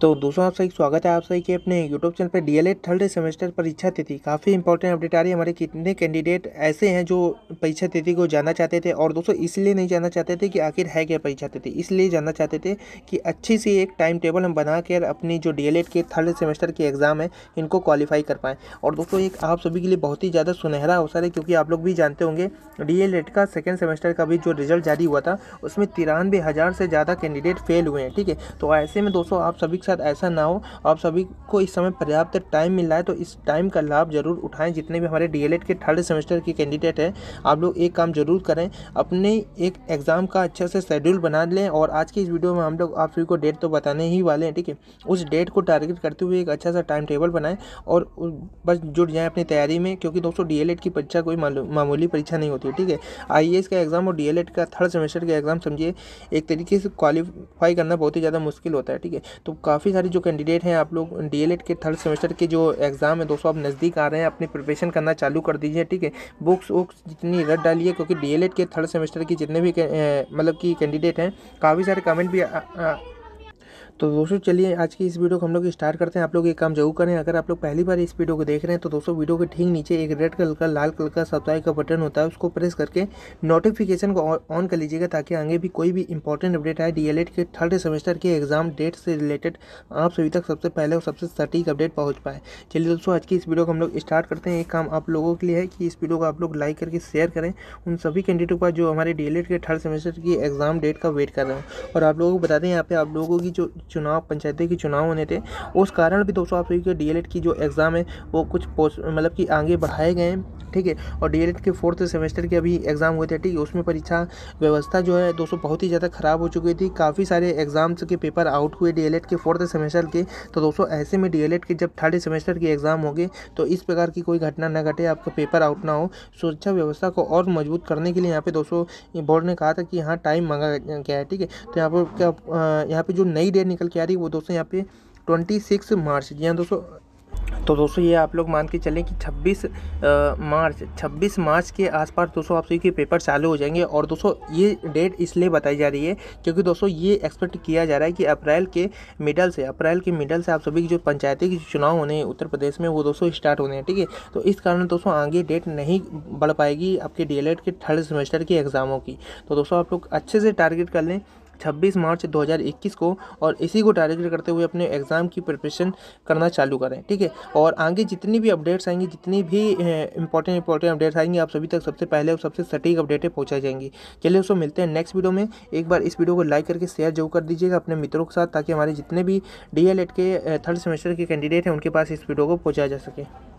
तो दोस्तों आप सभी स्वागत है आप सभी के अपने यूट्यूब चैनल पर डीएलएड थर्ड सेमेस्टर परीक्षा तिथि काफ़ी इंपॉर्टेंट अपडेट आ रही है हमारे कितने कैंडिडेट ऐसे हैं जो परीक्षा तिथि को जानना चाहते थे और दोस्तों इसलिए नहीं जानना चाहते थे कि आखिर है क्या परीक्षा तिथि इसलिए जानना चाहते थे कि अच्छी सी एक टाइम टेबल हम बना कर अपनी जो डी के थर्ड सेमेस्टर के एग्ज़ाम है इनको क्वालिफाई कर पाएँ और दोस्तों एक आप सभी के लिए बहुत ही ज़्यादा सुनहरा अवसर है क्योंकि आप लोग भी जानते होंगे डी का सेकेंड सेमेस्टर का भी जो रिजल्ट जारी हुआ था उसमें तिरानवे से ज़्यादा कैंडिडेट फेल हुए हैं ठीक है तो ऐसे में दोस्तों आप सभी साथ ऐसा ना हो आप सभी को इस समय पर्याप्त टाइम मिल रहा है तो इस टाइम का लाभ जरूर उठाएं जितने भी हमारे डीएलएड के थर्ड सेमेस्टर के कैंडिडेट हैं आप लोग एक काम जरूर करें अपने एक एग्ज़ाम का अच्छे से शेड्यूल बना लें और आज की इस वीडियो में हम लोग आप सभी को डेट तो बताने ही वाले हैं ठीक है उस डेट को टारगेट करते हुए एक अच्छा सा टाइम टेबल बनाएं और बस जुट जाएँ अपनी तैयारी में क्योंकि दोस्तों डी की परीक्षा कोई मामूली परीक्षा नहीं होती ठीक है आई का एग्ज़ाम और डी का थर्ड सेमेस्टर का एग्ज़ाम समझिए एक तरीके से क्वालिफाई करना बहुत ही ज़्यादा मुश्किल होता है ठीक है तो काफ़ी काफ़ी सारी जो कैंडिडेट हैं आप लोग डी के थर्ड सेमेस्टर के जो एग्ज़ाम है दोस्तों आप नज़दीक आ रहे हैं अपनी प्रिपरेशन करना चालू कर दीजिए ठीक है बुक्स वुक्स जितनी रद्द डालिए क्योंकि डी के थर्ड सेमेस्टर के जितने भी मतलब कि कैंडिडेट हैं काफ़ी सारे कमेंट भी आ, आ, तो दोस्तों चलिए आज की इस वीडियो को हम लोग स्टार्ट करते हैं आप लोग एक काम जरूर करें अगर आप लोग पहली बार इस वीडियो को देख रहे हैं तो दोस्तों वीडियो के ठीक नीचे एक रेड कलर का लाल कलर का सब्सक्राइब का बटन होता है उसको प्रेस करके नोटिफिकेशन को ऑन कर लीजिएगा ताकि आगे भी कोई भी इंपॉर्टेंट अपडेट आए डी के थर्ड सेमेस्टर के एग्जाम डेट से रिलेटेड आप सभी तक सबसे पहले और सबसे सटीक अपडेट पहुँच पाए चलिए दोस्तों आज की इस वीडियो को हम लोग स्टार्ट करते हैं एक काम आप लोगों के लिए है कि इस वीडियो को आप लोग लाइक करके शेयर करें उन सभी कैंडिडेटों का जो हमारे डी के थर्ड सेमेस्टर की एग्जाम डेट का वेट कर रहे हैं और आप लोगों को बता दें यहाँ पे आप लोगों की जो चुनाव पंचायतों के चुनाव होने थे उस कारण भी दोस्तों आप सभी के डी की जो एग्ज़ाम है वो कुछ मतलब कि आगे बढ़ाए गए हैं ठीक है और डी के फोर्थ सेमेस्टर के अभी एग्ज़ाम हुए थे ठीक है उसमें परीक्षा व्यवस्था जो है दोस्तों बहुत ही ज़्यादा ख़राब हो चुकी थी काफ़ी सारे एग्ज़ाम्स के पेपर आउट हुए डी के फोर्थ सेमेस्टर के तो दोस्तों ऐसे में डी के जब थर्ड सेमेस्टर के एग्ज़ाम होंगे तो इस प्रकार की कोई घटना न घटे आपका पेपर आउट ना हो सुरक्षा व्यवस्था को और मजबूत करने के लिए यहाँ पे दोस्तों बोर्ड ने कहा था कि यहाँ टाइम मांगा गया है ठीक है तो यहाँ पर क्या यहाँ पे जो नई डेट निकल के आ रही है वो दोस्तों यहाँ पे ट्वेंटी सिक्स मार्च जी हाँ दोस्तों तो दोस्तों ये आप लोग मान के चलें कि 26 मार्च 26 मार्च के आसपास दोस्तों आप सभी के पेपर चालू हो जाएंगे और दोस्तों ये डेट इसलिए बताई जा रही है क्योंकि दोस्तों ये एक्सपेक्ट किया जा रहा है कि अप्रैल के मिडल से अप्रैल के मिडल से आप सभी की जो पंचायती के चुनाव होने हैं उत्तर प्रदेश में वो दोस्तों स्टार्ट होने हैं ठीक है तो इस कारण दोस्तों आगे डेट नहीं बढ़ पाएगी आपके डी के थर्ड सेमेस्टर के एग्ज़ामों की तो दोस्तों आप लोग अच्छे से टारगेट कर लें 26 मार्च 2021 को और इसी को टारगेट करते हुए अपने एग्ज़ाम की प्रिपरेशन करना चालू करें ठीक है और आगे जितनी भी अपडेट्स आएंगी जितनी भी इंपॉर्टेंट इंपॉर्टेंट अपडेट्स आएंगे आप सभी तक सबसे पहले और सबसे सटीक अपडेटें पहुँचाई जाएंगी चलिए उसको मिलते हैं नेक्स्ट वीडियो में एक बार इस वीडियो को लाइक करके शेयर जरूर कर दीजिएगा अपने मित्रों के साथ ताकि हमारे जितने भी डी के थर्ड सेमेस्टर के कैंडिडेट हैं उनके पास इस वीडियो को पहुँचाया जा सके